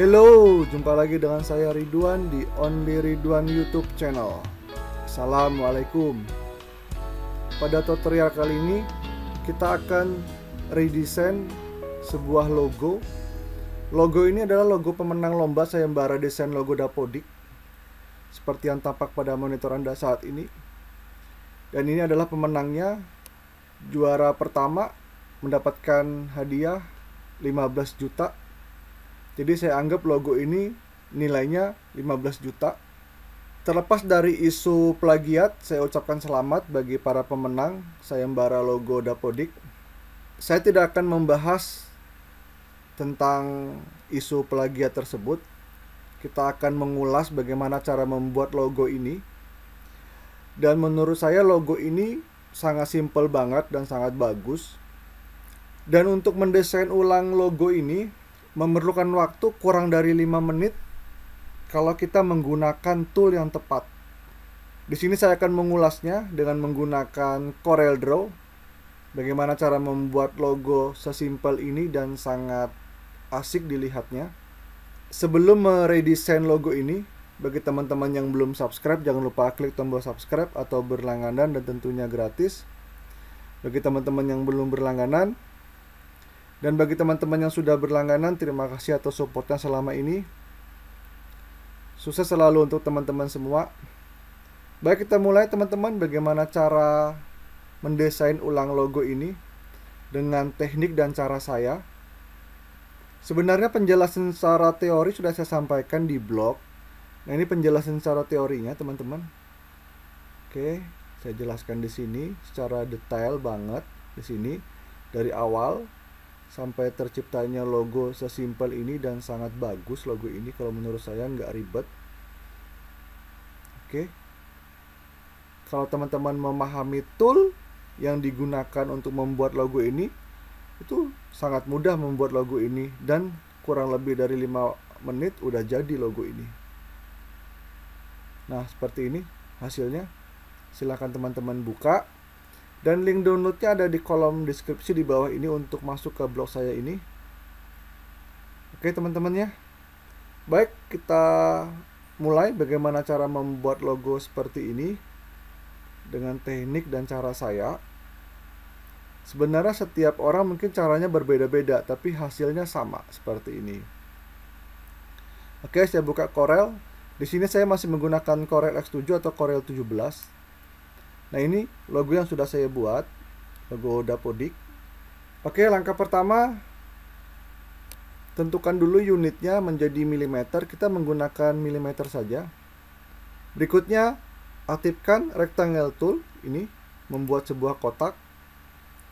Hello, jumpa lagi dengan saya Ridwan di Only Ridwan YouTube channel. Assalamualaikum. Pada tutorial kali ini kita akan redesign sebuah logo. Logo ini adalah logo pemenang lomba sayembara desain logo Dapodik. Seperti yang tampak pada monitor Anda saat ini. Dan ini adalah pemenangnya. Juara pertama mendapatkan hadiah 15 juta jadi saya anggap logo ini nilainya 15 juta. Terlepas dari isu plagiat, saya ucapkan selamat bagi para pemenang sayembara logo Dapodik. Saya tidak akan membahas tentang isu plagiat tersebut. Kita akan mengulas bagaimana cara membuat logo ini. Dan menurut saya logo ini sangat simpel banget dan sangat bagus. Dan untuk mendesain ulang logo ini, memerlukan waktu kurang dari 5 menit kalau kita menggunakan tool yang tepat. Di sini saya akan mengulasnya dengan menggunakan Corel Draw. Bagaimana cara membuat logo sesimpel ini dan sangat asik dilihatnya. Sebelum meredesain logo ini, bagi teman-teman yang belum subscribe, jangan lupa klik tombol subscribe atau berlangganan dan tentunya gratis. Bagi teman-teman yang belum berlangganan, dan bagi teman-teman yang sudah berlangganan, terima kasih atas supportnya selama ini. Sukses selalu untuk teman-teman semua. Baik, kita mulai teman-teman bagaimana cara mendesain ulang logo ini dengan teknik dan cara saya. Sebenarnya penjelasan secara teori sudah saya sampaikan di blog. Nah, ini penjelasan secara teorinya, teman-teman. Oke, saya jelaskan di sini secara detail banget di sini dari awal sampai terciptanya logo sesimpel ini dan sangat bagus logo ini kalau menurut saya nggak ribet oke kalau teman-teman memahami tool yang digunakan untuk membuat logo ini itu sangat mudah membuat logo ini dan kurang lebih dari 5 menit udah jadi logo ini nah seperti ini hasilnya silahkan teman-teman buka dan link downloadnya ada di kolom deskripsi di bawah ini untuk masuk ke blog saya ini. Oke teman-teman ya. Baik, kita mulai bagaimana cara membuat logo seperti ini dengan teknik dan cara saya. Sebenarnya setiap orang mungkin caranya berbeda-beda, tapi hasilnya sama seperti ini. Oke, saya buka Corel. Di sini saya masih menggunakan Corel X7 atau Corel 17 Nah ini logo yang sudah saya buat, logo Dapodik. Oke langkah pertama, tentukan dulu unitnya menjadi milimeter, kita menggunakan milimeter saja. Berikutnya, aktifkan rectangle tool, ini membuat sebuah kotak,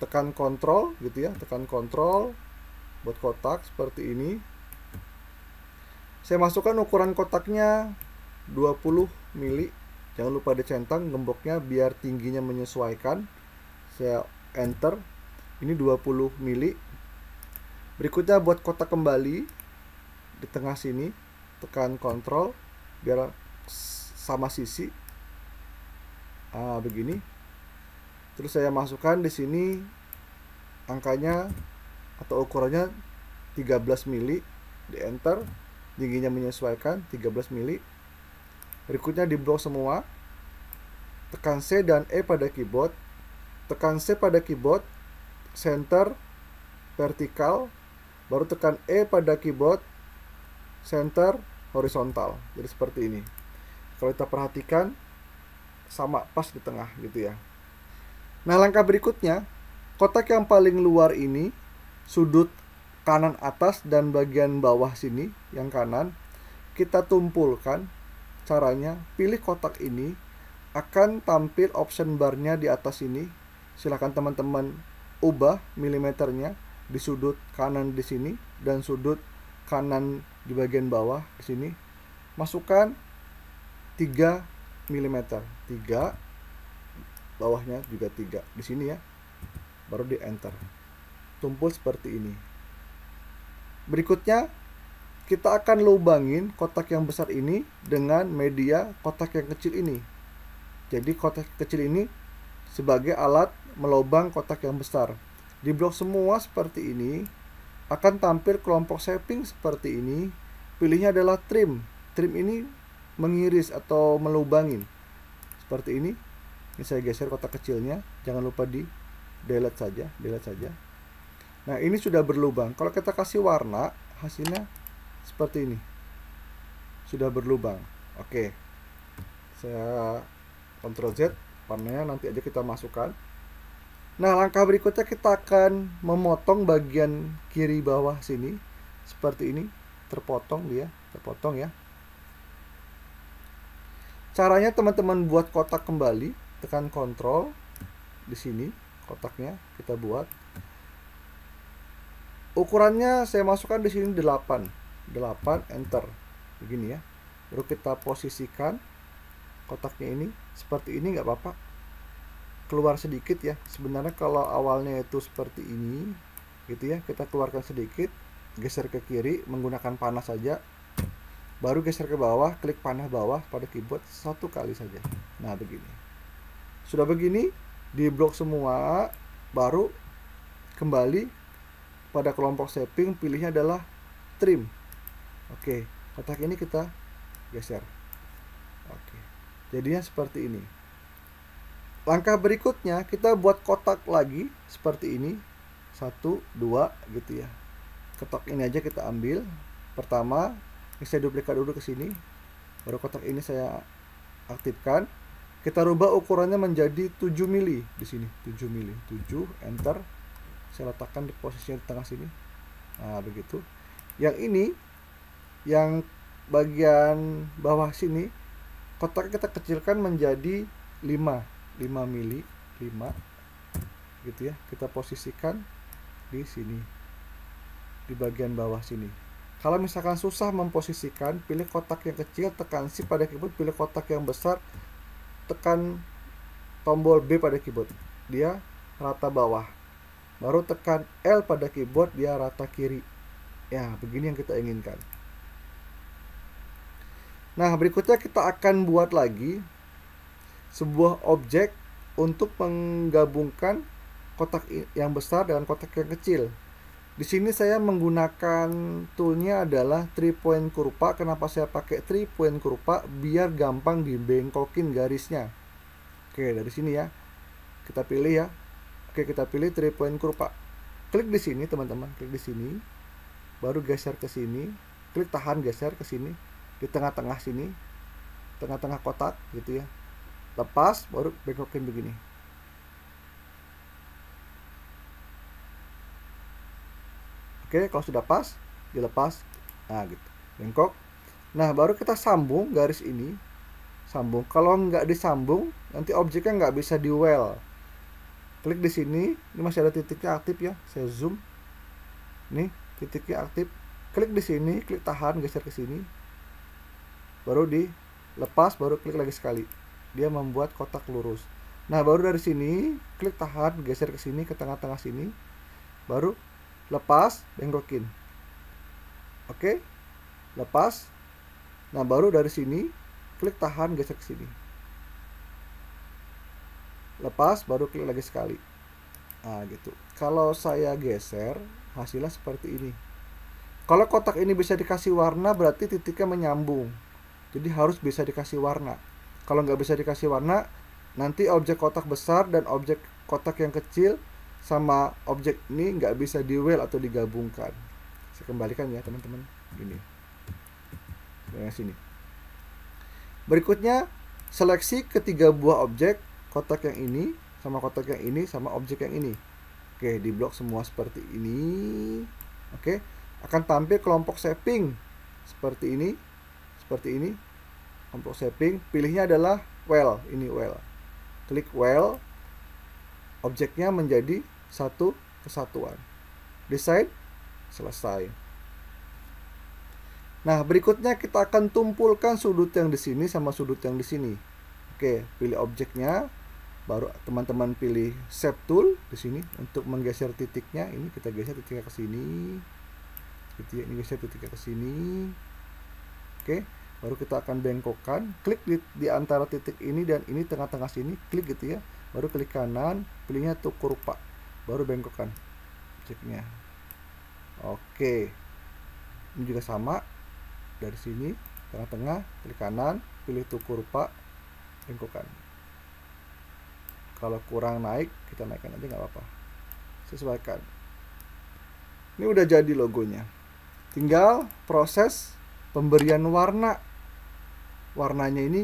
tekan control gitu ya, tekan control buat kotak seperti ini. Saya masukkan ukuran kotaknya 20 mili jangan lupa dicentang gemboknya biar tingginya menyesuaikan saya enter ini 20 mili berikutnya buat kotak kembali di tengah sini tekan kontrol biar sama sisi ah, begini terus saya masukkan di sini angkanya atau ukurannya 13 mili di enter tingginya menyesuaikan 13 mili Berikutnya di blok semua. Tekan C dan E pada keyboard. Tekan C pada keyboard, center, vertikal, baru tekan E pada keyboard, center, horizontal. Jadi seperti ini. Kalau kita perhatikan, sama pas di tengah gitu ya. Nah langkah berikutnya, kotak yang paling luar ini, sudut kanan atas dan bagian bawah sini yang kanan kita tumpulkan Caranya, pilih kotak ini, akan tampil option barnya di atas ini. Silahkan teman-teman ubah milimeternya di sudut kanan di sini dan sudut kanan di bagian bawah di sini. Masukkan 3 mm, 3 bawahnya juga 3 di sini ya. Baru di enter. Tumpul seperti ini. Berikutnya kita akan lubangin kotak yang besar ini dengan media kotak yang kecil ini. Jadi kotak kecil ini sebagai alat melobang kotak yang besar. Di blok semua seperti ini akan tampil kelompok shaping seperti ini. Pilihnya adalah trim. Trim ini mengiris atau melubangin. Seperti ini. Ini saya geser kotak kecilnya. Jangan lupa di delete saja, delete saja. Nah, ini sudah berlubang. Kalau kita kasih warna, hasilnya seperti ini sudah berlubang oke saya Ctrl Z warnanya nanti aja kita masukkan nah langkah berikutnya kita akan memotong bagian kiri bawah sini seperti ini terpotong dia terpotong ya caranya teman-teman buat kotak kembali tekan Ctrl di sini kotaknya kita buat ukurannya saya masukkan di sini 8 8 enter begini ya baru kita posisikan kotaknya ini seperti ini nggak apa-apa keluar sedikit ya sebenarnya kalau awalnya itu seperti ini gitu ya kita keluarkan sedikit geser ke kiri menggunakan panah saja baru geser ke bawah klik panah bawah pada keyboard satu kali saja nah begini sudah begini di blok semua baru kembali pada kelompok shaping pilihnya adalah trim Oke, kotak ini kita geser. Oke. Jadinya seperti ini. Langkah berikutnya kita buat kotak lagi seperti ini. Satu, dua gitu ya. Kotak ini aja kita ambil. Pertama, ini saya duplikat dulu ke sini. Baru kotak ini saya aktifkan. Kita rubah ukurannya menjadi 7 mili di sini. 7 mili, 7 enter. Saya letakkan di posisinya di tengah sini. Nah, begitu. Yang ini yang bagian bawah sini kotak kita kecilkan menjadi 5 5 mili 5 gitu ya kita posisikan di sini di bagian bawah sini kalau misalkan susah memposisikan pilih kotak yang kecil tekan si pada keyboard pilih kotak yang besar tekan tombol B pada keyboard dia rata bawah baru tekan L pada keyboard dia rata kiri ya begini yang kita inginkan Nah, berikutnya kita akan buat lagi sebuah objek untuk menggabungkan kotak yang besar dengan kotak yang kecil. Di sini saya menggunakan toolnya adalah 3 point kurva. Kenapa saya pakai 3 point kurva? Biar gampang dibengkokin garisnya. Oke, dari sini ya. Kita pilih ya. Oke, kita pilih 3 point kurva. Klik di sini, teman-teman. Klik di sini. Baru geser ke sini. Klik tahan geser ke sini di tengah-tengah sini tengah-tengah kotak gitu ya lepas baru bengkokin begini oke kalau sudah pas dilepas nah gitu bengkok nah baru kita sambung garis ini sambung kalau nggak disambung nanti objeknya nggak bisa di well klik di sini ini masih ada titiknya aktif ya saya zoom nih titiknya aktif klik di sini klik tahan geser ke sini baru dilepas baru klik lagi sekali dia membuat kotak lurus nah baru dari sini klik tahan geser ke sini ke tengah-tengah sini baru lepas bengkokin oke lepas nah baru dari sini klik tahan geser ke sini lepas baru klik lagi sekali nah gitu kalau saya geser hasilnya seperti ini kalau kotak ini bisa dikasih warna berarti titiknya menyambung jadi harus bisa dikasih warna. Kalau nggak bisa dikasih warna, nanti objek kotak besar dan objek kotak yang kecil sama objek ini nggak bisa di well atau digabungkan. Saya kembalikan ya teman-teman. Gini. Yang sini. Berikutnya, seleksi ketiga buah objek, kotak yang ini, sama kotak yang ini, sama objek yang ini. Oke, di blok semua seperti ini. Oke, akan tampil kelompok shaping seperti ini seperti ini untuk shaping pilihnya adalah well ini well klik well objeknya menjadi satu kesatuan desain selesai nah berikutnya kita akan tumpulkan sudut yang di sini sama sudut yang di sini oke pilih objeknya baru teman-teman pilih shape tool di sini untuk menggeser titiknya ini kita geser titiknya ke sini titik ini geser titiknya ke sini oke Baru kita akan bengkokkan, klik di, di antara titik ini dan ini tengah-tengah sini, klik gitu ya. Baru klik kanan, pilihnya tukur kurva. Baru bengkokkan ceknya. Oke. Ini juga sama. Dari sini tengah-tengah, klik kanan, pilih tukur kurva, bengkokkan. Kalau kurang naik, kita naikkan aja nggak apa-apa. Sesuaikan. Ini udah jadi logonya. Tinggal proses pemberian warna warnanya ini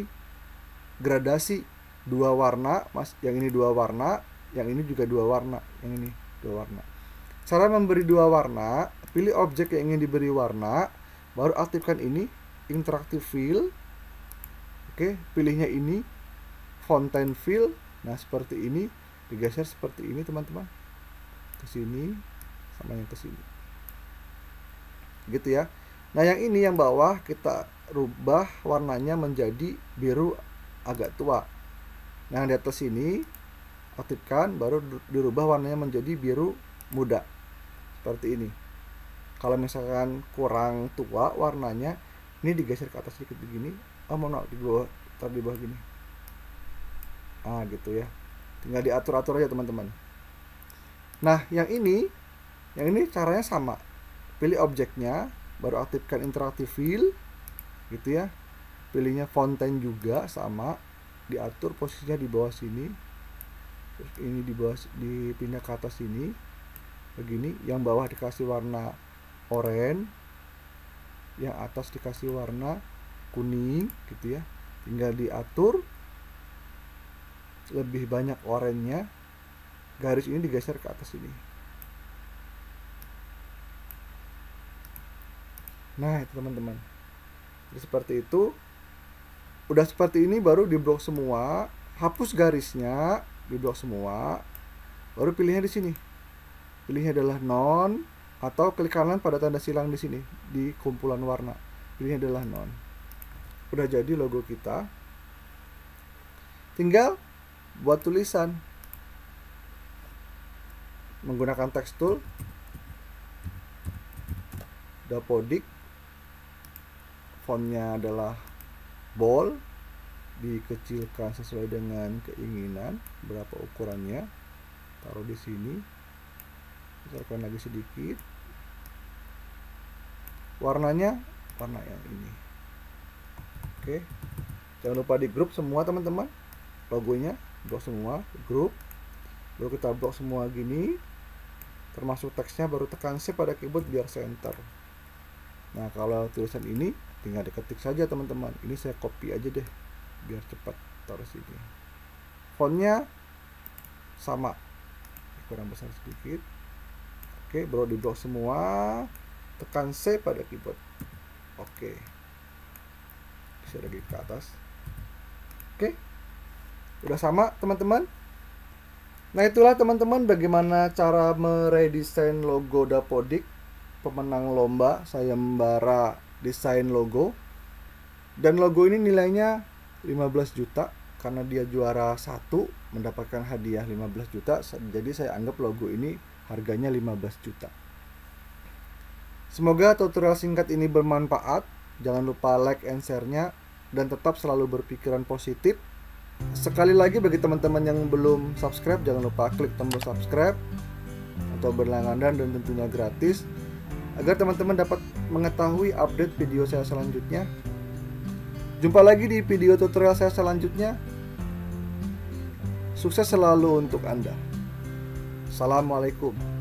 gradasi dua warna mas yang ini dua warna yang ini juga dua warna yang ini dua warna cara memberi dua warna pilih objek yang ingin diberi warna baru aktifkan ini interactive fill oke pilihnya ini fountain fill nah seperti ini digeser seperti ini teman-teman ke sini sama yang ke sini gitu ya Nah, yang ini yang bawah kita rubah warnanya menjadi biru agak tua. Nah, yang di atas ini aktifkan baru dirubah warnanya menjadi biru muda. Seperti ini. Kalau misalkan kurang tua warnanya, ini digeser ke atas sedikit begini. Oh, mau no, di bawah, taruh di bawah gini. Ah, gitu ya. Tinggal diatur-atur aja, teman-teman. Nah, yang ini, yang ini caranya sama. Pilih objeknya, baru aktifkan interaktif fill gitu ya pilihnya fonten juga sama diatur posisinya di bawah sini terus ini di bawah dipindah ke atas sini begini yang bawah dikasih warna oranye yang atas dikasih warna kuning gitu ya tinggal diatur lebih banyak oranye garis ini digeser ke atas ini nah itu teman-teman seperti itu udah seperti ini baru di blok semua hapus garisnya di blok semua baru pilihnya di sini pilihnya adalah non atau klik kanan pada tanda silang di sini di kumpulan warna pilihnya adalah non udah jadi logo kita tinggal buat tulisan menggunakan text tool dapodik fontnya adalah bold dikecilkan sesuai dengan keinginan berapa ukurannya taruh di sini misalkan lagi sedikit warnanya warna yang ini oke jangan lupa di grup semua teman-teman logonya blok semua grup baru kita blok semua gini termasuk teksnya baru tekan save pada keyboard biar center nah kalau tulisan ini tinggal diketik saja teman-teman ini saya copy aja deh biar cepat taruh sini fontnya sama kurang besar sedikit oke bro di blok semua tekan C pada keyboard oke bisa lagi ke atas oke udah sama teman-teman nah itulah teman-teman bagaimana cara meredesain logo Dapodik pemenang lomba sayembara desain logo dan logo ini nilainya 15 juta karena dia juara satu mendapatkan hadiah 15 juta jadi saya anggap logo ini harganya 15 juta semoga tutorial singkat ini bermanfaat jangan lupa like and share-nya dan tetap selalu berpikiran positif sekali lagi bagi teman-teman yang belum subscribe jangan lupa klik tombol subscribe atau berlangganan dan tentunya gratis agar teman-teman dapat mengetahui update video saya selanjutnya. Jumpa lagi di video tutorial saya selanjutnya. Sukses selalu untuk Anda. Assalamualaikum.